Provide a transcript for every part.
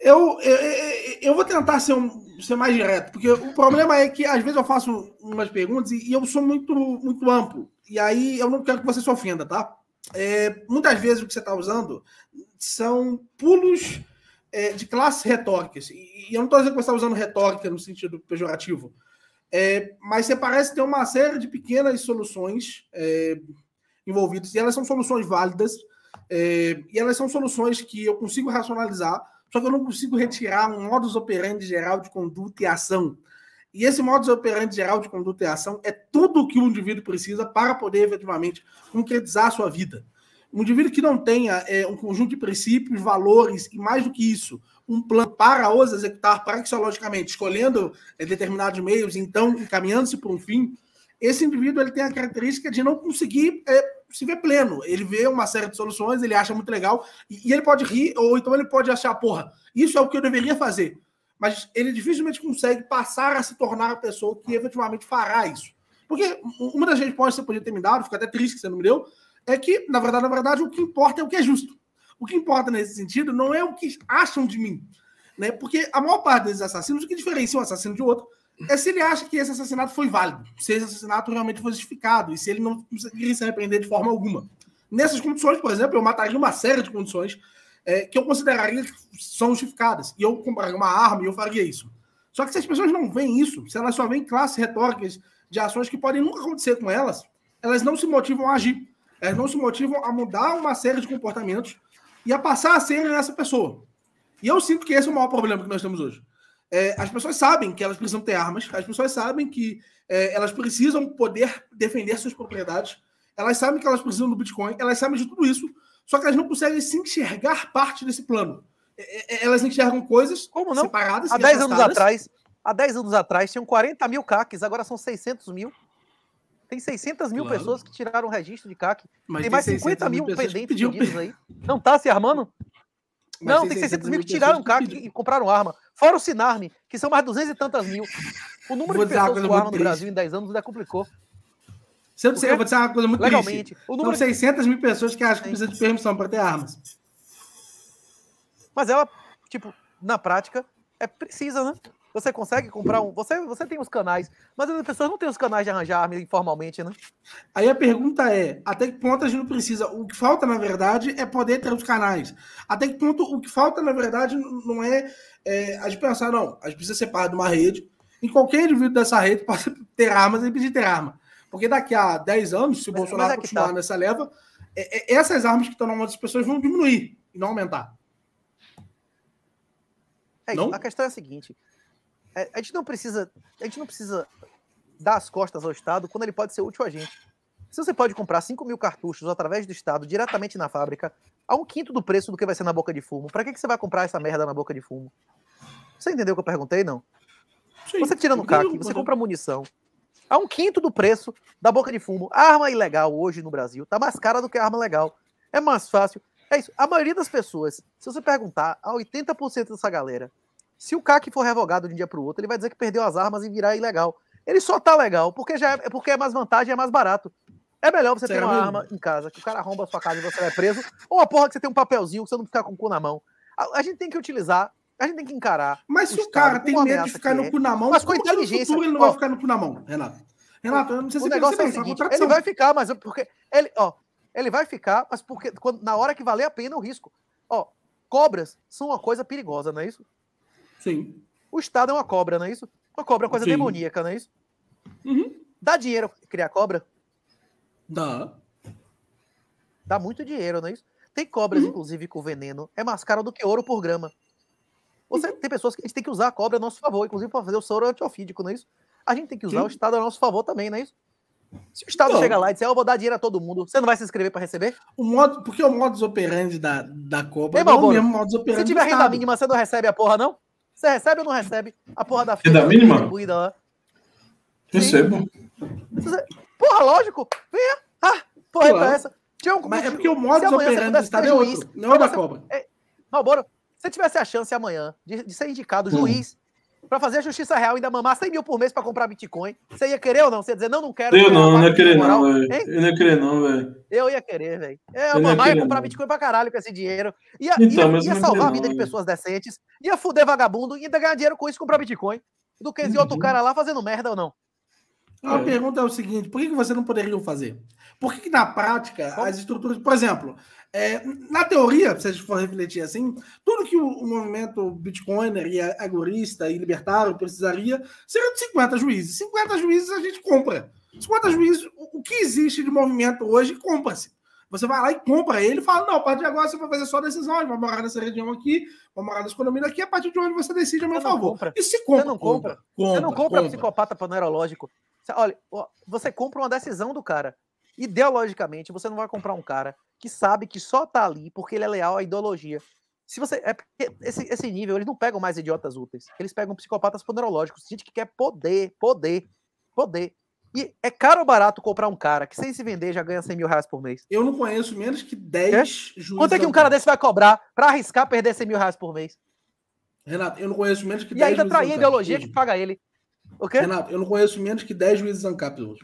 Eu, eu, eu, vou tentar ser, um, ser mais direto, porque o problema é que às vezes eu faço umas perguntas e, e eu sou muito, muito amplo. E aí eu não quero que você se ofenda, tá? É, muitas vezes o que você está usando são pulos é, de classes retóricas. E, eu não estou dizendo que você está usando retórica no sentido pejorativo, é, mas você parece ter uma série de pequenas soluções é, envolvidas, e elas são soluções válidas é, e elas são soluções que eu consigo racionalizar, só que eu não consigo retirar um modus operandi geral de conduta e ação. E esse modus operandi geral de conduta e ação é tudo o que o indivíduo precisa para poder efetivamente concretizar a sua vida. Um indivíduo que não tenha é, um conjunto de princípios, valores e, mais do que isso, um plano para os executar praxeologicamente, escolhendo é, determinados meios, então encaminhando-se para um fim, esse indivíduo ele tem a característica de não conseguir é, se vê pleno. Ele vê uma série de soluções, ele acha muito legal, e, e ele pode rir, ou então ele pode achar, porra, isso é o que eu deveria fazer. Mas ele dificilmente consegue passar a se tornar a pessoa que efetivamente fará isso. Porque uma das respostas que você podia ter me dado, fico até triste que você não me deu, é que, na verdade, na verdade, o que importa é o que é justo. O que importa nesse sentido não é o que acham de mim. Né? Porque a maior parte desses assassinos, o que diferencia um assassino de outro, é se ele acha que esse assassinato foi válido, se esse assassinato realmente foi justificado e se ele não conseguiria se arrepender de forma alguma. Nessas condições, por exemplo, eu mataria uma série de condições é, que eu consideraria que são justificadas. E eu compraria uma arma e eu faria isso. Só que se as pessoas não veem isso, se elas só veem classes retóricas de ações que podem nunca acontecer com elas, elas não se motivam a agir. Elas não se motivam a mudar uma série de comportamentos e a passar a ser essa pessoa. E eu sinto que esse é o maior problema que nós temos hoje é, as pessoas sabem que elas precisam ter armas, as pessoas sabem que é, elas precisam poder defender suas propriedades, elas sabem que elas precisam do Bitcoin, elas sabem de tudo isso, só que elas não conseguem se enxergar parte desse plano. É, é, é elas enxergam coisas Como não? separadas. Há 10 anos atrás, há 10 anos atrás tinham 40 mil CACs, agora são 600 mil. Tem 600 mil claro. pessoas que tiraram registro de CAC. Mas tem, mais 50 mil pendentes pediam... aí. Não tá se armando? Não, tem 600, mil que tiraram o carro e compraram arma. Fora o Sinarme, que são mais 200 e tantas mil. O número vou de pessoas com arma no Brasil em 10 anos ainda complicou. Se eu, eu, vou dizer uma coisa muito Legalmente, triste. O número São de... 600 mil pessoas que acham que precisam de permissão para ter armas. Mas ela, tipo, na prática, é precisa, né? Você consegue comprar um. Você, você tem os canais, mas as pessoas não têm os canais de arranjar arma informalmente, né? Aí a pergunta é: até que ponto a gente não precisa? O que falta, na verdade, é poder ter os canais. Até que ponto o que falta, na verdade, não é, é a gente pensar, não, a gente precisa separar de uma rede. Em qualquer indivíduo dessa rede pode ter armas e pedir ter arma. Porque daqui a 10 anos, se o Bolsonaro é continuar tá. nessa leva, é, é, essas armas que estão na mão das pessoas vão diminuir e não aumentar. É, a questão é a seguinte: é, a gente não precisa, a gente não precisa dar as costas ao Estado quando ele pode ser útil a gente. Se você pode comprar 5 mil cartuchos através do Estado diretamente na fábrica, a um quinto do preço do que vai ser na boca de fumo, para que, que você vai comprar essa merda na boca de fumo? Você entendeu o que eu perguntei, não? Sim, você tira no CAC, você compra munição. A um quinto do preço da boca de fumo. arma ilegal hoje no Brasil tá mais cara do que arma legal. É mais fácil. É isso. A maioria das pessoas, se você perguntar a 80% dessa galera, se o CAC for revogado de um dia para o outro, ele vai dizer que perdeu as armas e virar ilegal. Ele só tá legal, porque já é, porque é mais vantagem, é mais barato. É melhor você ter uma arma em casa, que o cara arromba a sua casa e você é preso, ou a porra que você tem um papelzinho que você não ficar com o cu na mão. A, a gente tem que utilizar, a gente tem que encarar. Mas se o cara tem medo de ficar no é. cu na mão, mas com inteligência. Futuro, ele não ó, vai ficar no cu na mão, Renato. Renato, eu não sei se o negócio é o seguinte, ele vai ficar, mas é porque ele, ó, ele vai ficar, mas porque quando, na hora que valer a pena o risco. Ó, cobras são uma coisa perigosa, não é isso? Sim. O Estado é uma cobra, não é isso? Uma cobra é uma coisa Sim. demoníaca, não é isso? Uhum. Dá dinheiro criar cobra? Dá. Dá muito dinheiro, não é isso? Tem cobras, uhum. inclusive, com veneno. É mais caro do que ouro por grama. Você uhum. tem pessoas que a gente tem que usar a cobra a nosso favor, inclusive para fazer o soro antiofídico, não é isso? A gente tem que usar Sim. o Estado a nosso favor também, não é isso? Se o Estado chegar então. chega lá e disser, oh, ah, eu vou dar dinheiro a todo mundo, você não vai se inscrever para receber? O modo, porque o modus operandi da, da cobra não é o mesmo modus operandi Se tiver renda mínima, você não recebe a porra, não? Você recebe ou não recebe a porra da fita? É mínima? Distribuída lá. Recebo. Porra, lógico. Venha. Ah, porra, claro. é essa. Tinha um... Mas é porque o modo operando do Estado outro. Não é da cobra. É... Malboro, se tivesse a chance amanhã de, de ser indicado hum. juiz para fazer a justiça real e ainda mamar 100 mil por mês para comprar Bitcoin, você ia querer ou não? Você ia dizer, não, não quero. Eu não, não ia querer não, velho. Eu não ia querer não, velho. Eu ia querer, velho. É, eu, mamãe, ia comprar Bitcoin pra caralho com esse dinheiro. Ia, então, ia, ia salvar a vida de pessoas decentes, ia fuder vagabundo, ia ganhar dinheiro com isso comprar Bitcoin. Do que esse uhum. outro cara lá fazendo merda ou não. A é. pergunta é o seguinte: por que você não poderia fazer? Por que, na prática as estruturas. Por exemplo, é, na teoria, se a gente for refletir assim, tudo que o, o movimento bitcoiner e agorista e libertário precisaria seriam de 50 juízes. 50 juízes a gente compra. Quantas vezes o que existe de movimento hoje, compra-se. Você vai lá e compra ele e fala: não, a partir de agora você vai fazer só decisão, vai morar nessa região aqui, vai morar nessa economia aqui, a partir de onde você decide a meu favor. Compra. E se compra. Você não compra. compra, compra você não compra, compra. psicopata panerológico. Olha, você compra uma decisão do cara. Ideologicamente, você não vai comprar um cara que sabe que só tá ali porque ele é leal à ideologia. Se você. É esse, esse nível, eles não pegam mais idiotas úteis. Eles pegam psicopatas poderológicos, gente que quer poder, poder, poder. E é caro ou barato comprar um cara que, sem se vender, já ganha 100 mil reais por mês? Eu não conheço menos que 10 é? juízes. Quanto é que um cara desse vai cobrar para arriscar perder 100 mil reais por mês? Renato, eu não conheço menos que e 10 E ainda trair a ideologia que paga ele. O quê? Renato, eu não conheço menos que 10 juízes ANCAP hoje.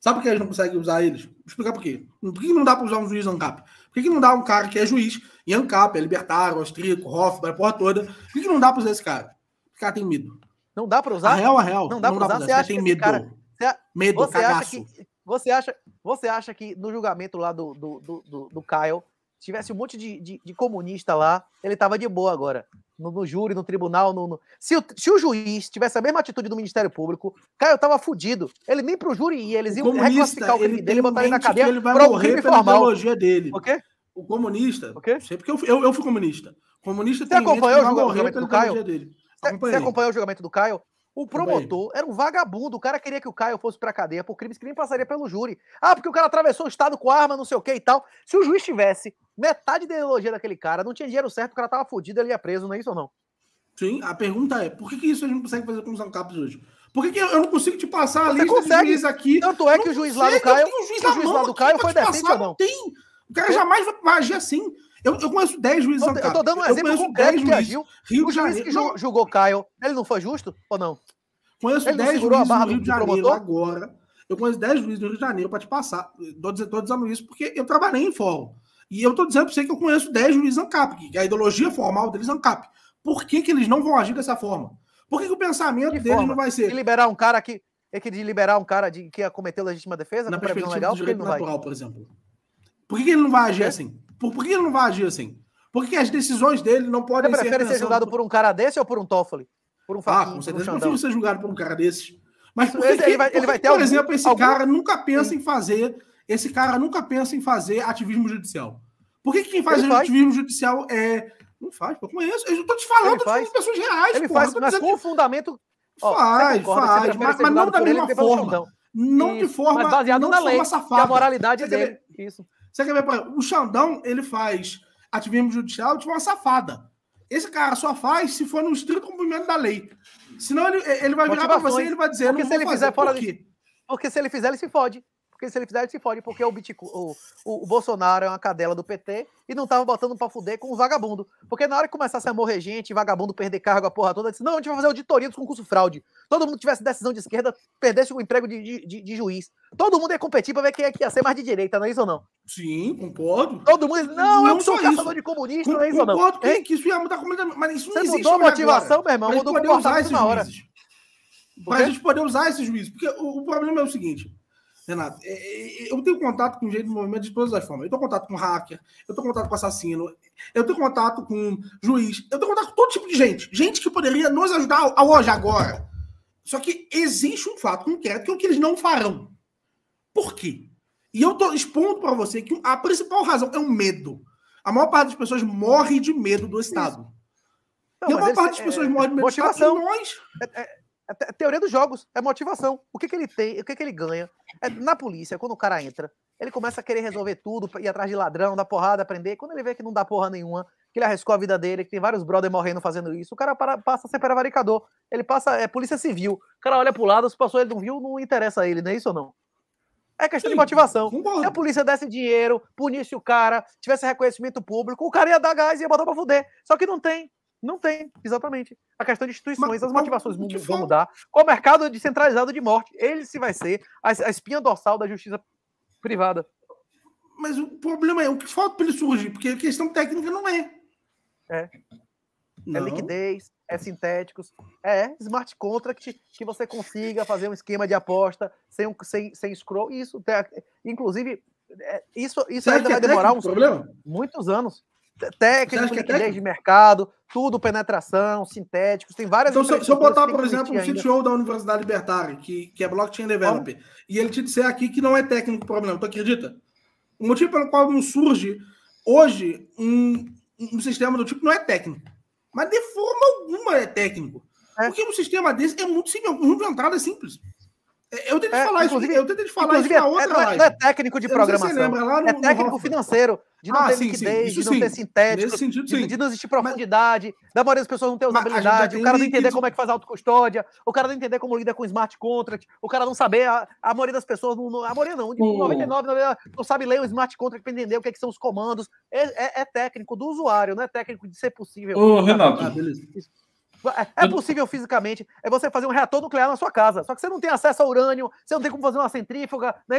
Sabe por que a gente não consegue usar eles? Vou explicar por quê. Por que não dá para usar um juiz ANCAP? Por que não dá um cara que é juiz e ANCAP, é libertário, austríaco, Hoffman, a porra toda? Por que não dá para usar esse cara? O cara tem medo. Não dá para usar? A real, a real. Não dá para usar. Pra usar. Você, Você acha tem que medo. Cara... Você, Medo, você cagaço. acha que você acha, você acha que no julgamento lá do, do, do, do, do Kyle tivesse um monte de, de, de, comunista lá, ele tava de boa agora. No, no júri, no tribunal, no, no... Se, o, se o juiz tivesse a mesma atitude do Ministério Público, Caio tava fudido. Ele nem pro júri ia, eles iam reclassificar o crime dele, botar ele na cadeia. Ele vai morrer pela formal. ideologia dele. O quê? O comunista. O quê? Sei porque eu, eu, eu fui comunista. comunista Você tem acompanhou o julgamento do Caio? Dele. Você, você acompanhou o julgamento do Caio? O promotor era um vagabundo. O cara queria que o Caio fosse pra cadeia por crimes que nem passaria pelo júri. Ah, porque o cara atravessou o estado com arma, não sei o que e tal. Se o juiz tivesse metade da ideologia daquele cara, não tinha dinheiro certo, o cara tava fodido, ele ia preso, não é isso ou não? Sim, a pergunta é: por que, que isso a gente não consegue fazer com os capos hoje? Por que, que, eu não consigo te passar Você a lista consegue. de juiz aqui? Tanto é que o juiz lá do Caio. O juiz, lá do Caio foi decente passar, ou não? Tem. O cara jamais vai agir assim. Eu, eu conheço 10 juízes eu, eu tô dando um exemplo concreto que agiu. Rio o juiz que julgou julgou Caio, ele não foi justo ou não? Conheço 10 juízes do Rio de Janeiro promotor? agora. Eu conheço 10 juízes do Rio de Janeiro para te passar. Estou dizendo isso porque eu trabalhei em fórum. E eu estou dizendo para você que eu conheço 10 juízes ANCAP, que a ideologia formal deles é ANCAP. Por que, que eles não vão agir dessa forma? Por que, que o pensamento de deles forma? não vai ser. liberar um cara que. É que de liberar um cara de, que ia cometer legítima defesa na previsão é legal, do direito natural, vai. por exemplo. Por que, que ele não vai agir é. assim? Por, por que ele não vai agir assim? Por que as decisões dele não podem ser. Você prefere ser julgado por um cara desse ou por um Toffoli? Por um Faquinho, Ah, com certeza. Um eu prefiro ser julgado por um cara desses. Mas por ele, que, ele vai, ele vai ter por exemplo, esse algum... cara nunca pensa Sim. em fazer. Esse cara nunca pensa em fazer ativismo judicial. Por que, quem faz, faz ativismo judicial é. Não faz, é eu conheço. Eu Estou te falando, de pessoas reais. Ele porra, faz, mas com de... fundamento. Faz, oh, faz, faz mas, mas não da mesma forma. Não de forma. Mas baseado não na lei. Safada. a moralidade dele. Isso. Você quer ver, o Xandão, ele faz ativismo judicial de tipo, uma safada. Esse cara só faz se for no estrito cumprimento da lei. Senão ele, ele vai virar pra você e ele vai dizer. Porque se ele fazer, fizer fora por Porque se ele fizer, ele se fode. Porque se ele fizer, ele se fode, porque o, o, o, o Bolsonaro é uma cadela do PT e não tava botando pra fuder com os vagabundo. Porque na hora que começasse a morrer gente, vagabundo perder cargo, a porra toda, disse: não, a gente vai fazer auditoria dos concursos fraude. Todo mundo tivesse decisão de esquerda, perdesse o emprego de, de, de juiz. Todo mundo ia competir pra ver quem é que ia ser mais de direita, não é isso ou não? Sim, concordo. Todo mundo não, não eu sou caçador de comunista, Com, não é isso concordo ou não? Concordo é que, isso ia mudar completamente, mas isso não existe mudou a motivação, agora. meu irmão, mas mudou o comportamento na hora. Para a gente poder usar esses juízes. Porque o, o problema é o seguinte: Renato, é, é, é, eu tenho contato com gente do movimento de todas as formas. Eu tenho contato com hacker, eu tenho contato com assassino, eu tenho contato com juiz, eu tenho contato com todo tipo de gente. Gente que poderia nos ajudar a hoje, agora. Só que existe um fato concreto que é o que eles não farão. Por quê? E eu tô expondo para você que a principal razão é o medo. A maior parte das pessoas morre de medo do Estado. Não, e a maior parte das pessoas morre de medo motivação. do Estado. E nós... É, é é teoria dos jogos, é motivação. O que, que ele tem, o que, que ele ganha. É, na polícia, quando o cara entra, ele começa a querer resolver tudo, ir atrás de ladrão, dar porrada, aprender. Quando ele vê que não dá porra nenhuma, que ele arriscou a vida dele, que tem vários brother morrendo fazendo isso, o cara para, passa a ser prevaricador. Ele passa, é polícia civil. O cara olha pro lado, se passou ele não viu, não interessa a ele, não é isso ou não? É questão Sim, de motivação. Se a polícia desse dinheiro, punisse o cara, tivesse reconhecimento público, o cara ia dar gás e ia botar pra fuder. Só que não tem. Não tem, exatamente. A questão de instituições, mas, as motivações mas, vão mudar. com O mercado descentralizado de morte, ele se vai ser a, a espinha dorsal da justiça privada. Mas o problema é o que falta para ele surgir, porque a questão técnica não é. É. é não. É liquidez, é sintéticos, é smart contract que você consiga fazer um esquema de aposta sem, sem, sem scroll. Isso, inclusive, é, isso, isso ainda vai é demorar uns, muitos anos técnicas, é técnica? de mercado, tudo penetração, sintéticos, tem várias. Então, se eu, botar, por exemplo, um CTO da Universidade Libertária, que, que é blockchain developer, e ele te disser aqui que não é técnico o problema, tu acredita? O motivo pelo qual não surge hoje um, um sistema do tipo não é técnico. Mas de forma alguma é técnico. É. Porque um sistema desse é muito simples, um de entrada é simples. É, eu tentei é, falar isso, eu tentei falar isso na é, outra é, live. Não é técnico de programação, se lembra, lá é no, é técnico no financeiro, de não ah, ter sim, liquidez, sim, de não sim. ter sintético, Nesse sentido, de, de, não existir profundidade, mas, da maioria das pessoas não ter usabilidade, o cara não entender como é que faz autocustódia, o cara não entender como lida com smart contract, o cara não saber, a, a maioria das pessoas, não, a maioria não, de oh. 99, 99, não sabe ler um smart contract para entender o que, é que são os comandos, é, é, técnico do usuário, não é técnico de ser possível. Ô, oh, Renato, ah, beleza. Isso. É possível fisicamente, é você fazer um reator nuclear na sua casa, só que você não tem acesso a urânio, você não tem como fazer uma centrífuga, né?